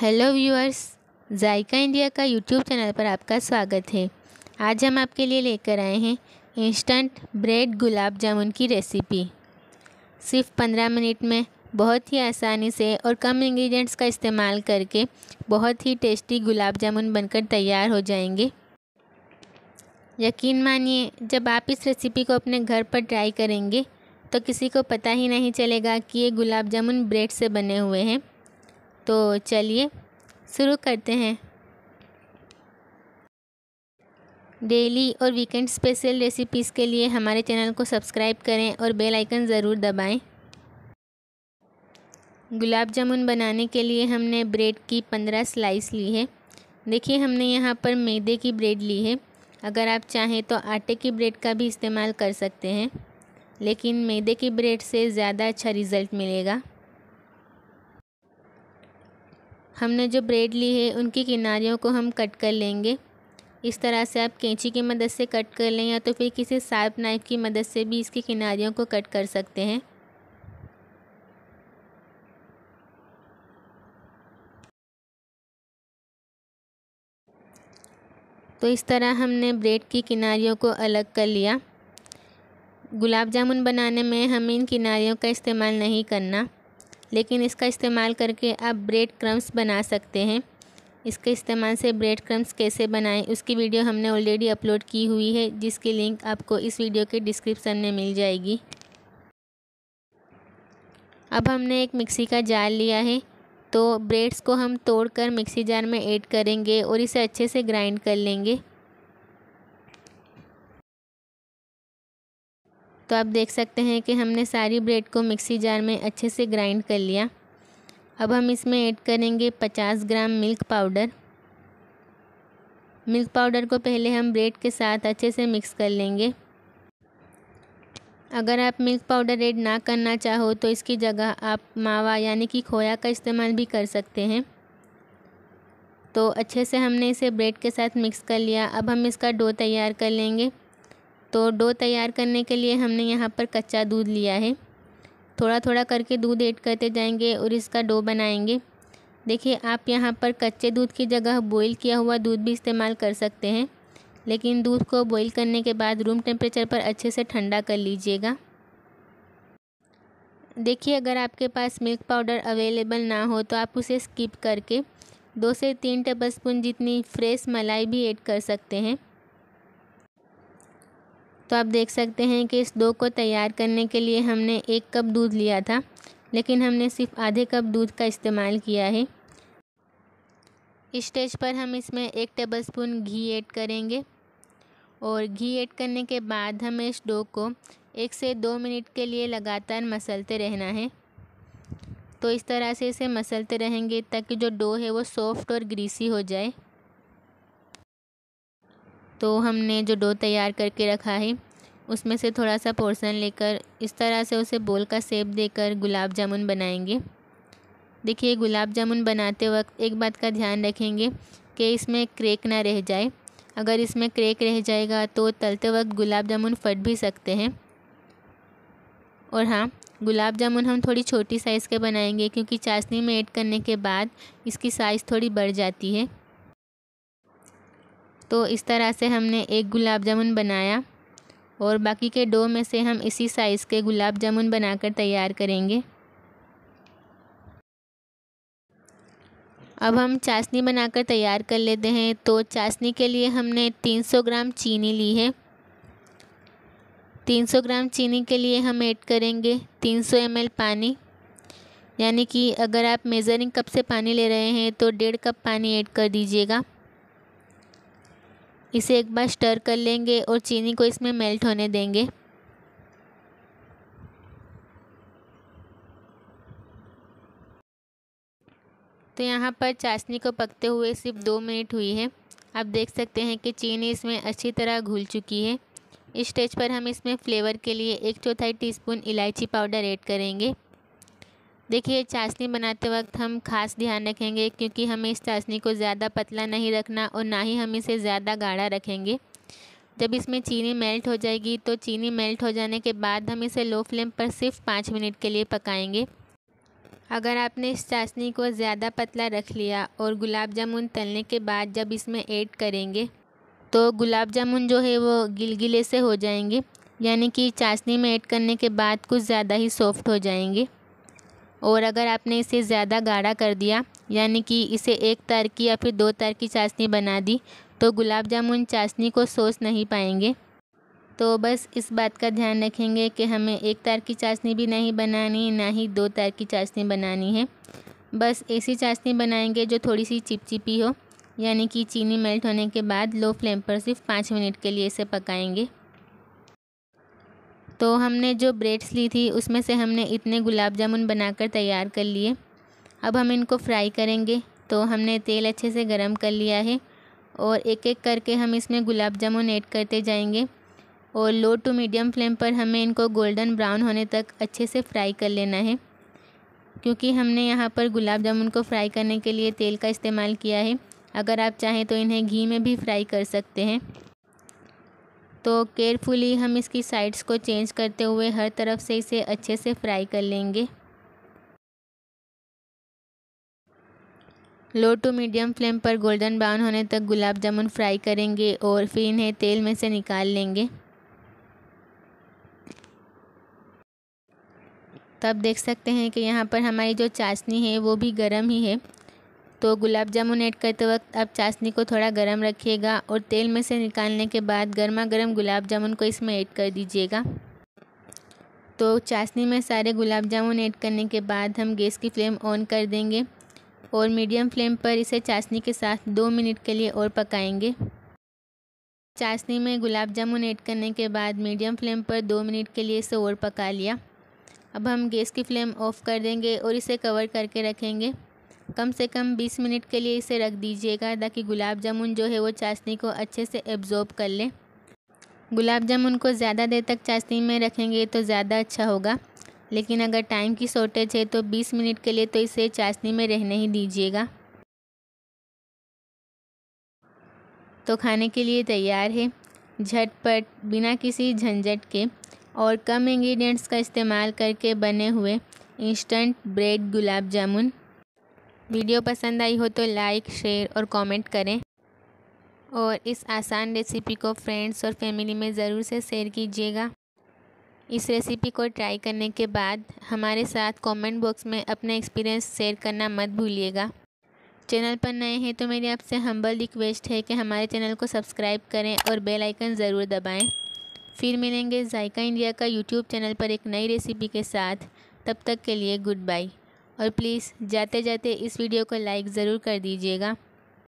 Hello viewers Zayka India का YouTube channel पर आपका स्वागत है आज हम आपके लिए लेकर आए हैं इंस्टेंट ब्रेड गुलाब जामुन की रेसिपी सिर्फ पंद्रह मिनट में बहुत ही आसानी से और कम इंग्रेडिएंट्स का इस्तेमाल करके बहुत ही टेस्टी गुलाब जामुन बनकर तैयार हो जाएंगे यकीन मानिए जब आप इस रेसिपी को अपने घर पर ट्राई करेंगे तो किसी को पता ही नहीं चलेगा कि ये गुलाब जामुन ब्रेड से बने हुए हैं तो चलिए शुरू करते हैं डेली और वीकेंड स्पेशल रेसिपीज़ के लिए हमारे चैनल को सब्सक्राइब करें और बेल आइकन ज़रूर दबाएं। गुलाब जामुन बनाने के लिए हमने ब्रेड की पंद्रह स्लाइस ली है देखिए हमने यहाँ पर मैदे की ब्रेड ली है अगर आप चाहें तो आटे की ब्रेड का भी इस्तेमाल कर सकते हैं लेकिन मैदे की ब्रेड से ज़्यादा अच्छा रिज़ल्ट मिलेगा हमने जो ब्रेड ली है उनकी किनारियों को हम कट कर लेंगे इस तरह से आप कैंची की मदद से कट कर लें या तो फिर किसी शार्प नाइफ की मदद से भी इसकी किनारियों को कट कर सकते हैं तो इस तरह हमने ब्रेड की किनारियों को अलग कर लिया गुलाब जामुन बनाने में हमें इन किनारियों का इस्तेमाल नहीं करना लेकिन इसका इस्तेमाल करके आप ब्रेड क्रम्स बना सकते हैं इसके इस्तेमाल से ब्रेड क्रम्स कैसे बनाएं उसकी वीडियो हमने ऑलरेडी अपलोड की हुई है जिसकी लिंक आपको इस वीडियो के डिस्क्रिप्शन में मिल जाएगी अब हमने एक मिक्सी का जार लिया है तो ब्रेड्स को हम तोड़कर मिक्सी जार में ऐड करेंगे और इसे अच्छे से ग्राइंड कर लेंगे तो आप देख सकते हैं कि हमने सारी ब्रेड को मिक्सी जार में अच्छे से ग्राइंड कर लिया अब हम इसमें ऐड करेंगे 50 gram milk powder milk powder को पहले हम ब्रेड के साथ अच्छे से मिक्स कर लेंगे अगर आप मिल्क पाउडर ऐड ना करना चाहो तो इसकी जगह आप मावा यानी कि खोया का इस्तेमाल भी कर सकते हैं तो अच्छे से हमने इसे ब्रेड के साथ मिक्स कर लिया अब हम इसका डो तैयार कर लेंगे तो डो तैयार करने के लिए हमने यहाँ पर कच्चा दूध लिया है थोड़ा थोड़ा करके दूध ऐड करते जाएंगे और इसका डो बनाएंगे देखिए आप यहाँ पर कच्चे दूध की जगह बॉईल किया हुआ दूध भी इस्तेमाल कर सकते हैं लेकिन दूध को बॉईल करने के बाद रूम टेम्परेचर पर अच्छे से ठंडा कर लीजिएगा देखिए अगर आपके पास मिल्क पाउडर अवेलेबल ना हो तो आप उसे स्किप करके दो से तीन टेबल स्पून जितनी फ्रेश मलाई भी ऐड कर सकते हैं तो आप देख सकते हैं कि इस दो को तैयार करने के लिए हमने एक कप दूध लिया था लेकिन हमने सिर्फ आधे कप दूध का इस्तेमाल किया है इस स्टेज पर हम इसमें एक टेबलस्पून घी ऐड करेंगे और घी ऐड करने के बाद हमें इस डो को एक से दो मिनट के लिए लगातार मसलते रहना है तो इस तरह से इसे मसलते रहेंगे ताकि जो डो है वो सॉफ्ट और ग्रीसी हो जाए तो हमने जो डो तैयार करके रखा है उसमें से थोड़ा सा पोर्सन लेकर इस तरह से उसे बोल का सेप देकर गुलाब जामुन बनाएंगे देखिए गुलाब जामुन बनाते वक्त एक बात का ध्यान रखेंगे कि इसमें क्रेक ना रह जाए अगर इसमें क्रेक रह जाएगा तो तलते वक्त गुलाब जामुन फट भी सकते हैं और हाँ गुलाब जामुन हम थोड़ी छोटी साइज़ के बनाएंगे क्योंकि चाशनी में ऐड करने के बाद इसकी साइज़ थोड़ी बढ़ जाती है तो इस तरह से हमने एक गुलाब जामुन बनाया और बाकी के डो में से हम इसी साइज़ के गुलाब जामुन बनाकर तैयार करेंगे अब हम चाशनी बनाकर तैयार कर लेते हैं तो चाशनी के लिए हमने 300 ग्राम चीनी ली है 300 ग्राम चीनी के लिए हम ऐड करेंगे 300 एम पानी यानी कि अगर आप मेज़रिंग कप से पानी ले रहे हैं तो डेढ़ कप पानी ऐड कर दीजिएगा इसे एक बार स्टर कर लेंगे और चीनी को इसमें मेल्ट होने देंगे तो यहाँ पर चाशनी को पकते हुए सिर्फ दो मिनट हुई है आप देख सकते हैं कि चीनी इसमें अच्छी तरह घुल चुकी है इस स्टेज पर हम इसमें फ्लेवर के लिए एक चौथाई टीस्पून इलायची पाउडर ऐड करेंगे देखिए चाशनी बनाते वक्त हम खास ध्यान रखेंगे क्योंकि हमें इस चाशनी को ज़्यादा पतला नहीं रखना और ना ही हम इसे ज़्यादा गाढ़ा रखेंगे जब इसमें चीनी मेल्ट हो जाएगी तो चीनी मेल्ट हो जाने के बाद हम इसे लो फ्लेम पर सिर्फ पाँच मिनट के लिए पकाएंगे अगर आपने इस चाशनी को ज़्यादा पतला रख लिया और गुलाब जामुन तलने के बाद जब इसमें ऐड करेंगे तो गुलाब जामुन जो है वो गिलगिले से हो जाएंगे यानी कि चाशनी में ऐड करने के बाद कुछ ज़्यादा ही सॉफ्ट हो जाएंगे और अगर आपने इसे ज़्यादा गाढ़ा कर दिया यानी कि इसे एक तार की या फिर दो तार की चाशनी बना दी तो गुलाब जामुन चाशनी को सोच नहीं पाएंगे तो बस इस बात का ध्यान रखेंगे कि हमें एक तार की चाशनी भी नहीं बनानी ना ही दो तार की चाशनी बनानी है बस ऐसी चाशनी बनाएंगे जो थोड़ी सी चिपचिपी हो यानी कि चीनी मेल्ट होने के बाद लो फ्लेम पर सिर्फ पाँच मिनट के लिए इसे पकाएंगे तो हमने जो ब्रेड्स ली थी उसमें से हमने इतने गुलाब जामुन बनाकर तैयार कर लिए अब हम इनको फ्राई करेंगे तो हमने तेल अच्छे से गरम कर लिया है और एक एक करके हम इसमें गुलाब जामुन ऐड करते जाएंगे और लो टू मीडियम फ्लेम पर हमें इनको गोल्डन ब्राउन होने तक अच्छे से फ्राई कर लेना है क्योंकि हमने यहाँ पर गुलाब जामुन को फ्राई करने के लिए तेल का इस्तेमाल किया है अगर आप चाहें तो इन्हें घी में भी फ्राई कर सकते हैं तो केयरफुली हम इसकी साइड्स को चेंज करते हुए हर तरफ से इसे अच्छे से फ्राई कर लेंगे लो टू मीडियम फ्लेम पर गोल्डन ब्राउन होने तक गुलाब जामुन फ्राई करेंगे और फिर इन्हें तेल में से निकाल लेंगे तब देख सकते हैं कि यहाँ पर हमारी जो चाशनी है वो भी गर्म ही है तो गुलाब जामुन ऐड करते वक्त आप चाशनी को थोड़ा गर्म रखिएगा और तेल में से निकालने के बाद गर्मा गर्म गुलाब जामुन को इसमें ऐड कर दीजिएगा तो चाशनी में सारे गुलाब जामुन ऐड करने के बाद हम गैस की फ्लेम ऑन कर देंगे और मीडियम फ्लेम पर इसे चाशनी के साथ दो मिनट के लिए और पकाएंगे चाशनी में गुलाब जामुन ऐड करने के बाद मीडियम फ्लेम पर दो मिनट के लिए इसे और पका लिया अब हम गैस की फ्लेम ऑफ कर देंगे और इसे कवर करके रखेंगे कम से कम 20 मिनट के लिए इसे रख दीजिएगा ताकि गुलाब जामुन जो है वो चाशनी को अच्छे से एब्जॉर्ब कर ले गुलाब जामुन को ज़्यादा देर तक चाशनी में रखेंगे तो ज़्यादा अच्छा होगा लेकिन अगर टाइम की शॉर्टेज है तो 20 मिनट के लिए तो इसे चाशनी में रहने ही दीजिएगा तो खाने के लिए तैयार है झटपट बिना किसी झंझट के और कम इंग्रेडिएंट्स का इस्तेमाल करके बने हुए instant bread gulab jamun video पसंद आई हो तो लाइक शेयर और कमेंट करें और इस आसान रेसिपी को फ्रेंड्स और फैमिली में ज़रूर से शेयर कीजिएगा इस रेसिपी को ट्राई करने के बाद हमारे साथ कमेंट बॉक्स में अपना एक्सपीरियंस शेयर करना मत भूलिएगा चैनल पर नए हैं तो मेरी आपसे हम्बल रिक्वेस्ट है कि हमारे चैनल को सब्सक्राइब करें और बेल आइकन ज़रूर दबाएं। फिर मिलेंगे जायका इंडिया का यूट्यूब चैनल पर एक नई रेसिपी के साथ तब तक के लिए गुड बाई और प्लीज़ जाते जाते इस वीडियो को लाइक ज़रूर कर दीजिएगा